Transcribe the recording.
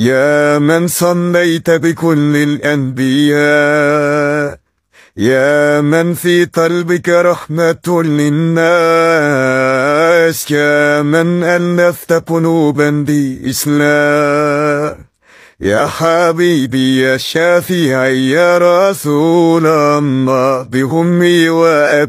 يا من صليت بكل الأنبياء يا من في قلبك رحمة للناس يا من ألفت قلوبا بإسلام يا حبيبي يا شافعي يا رسول الله بهمي وأبي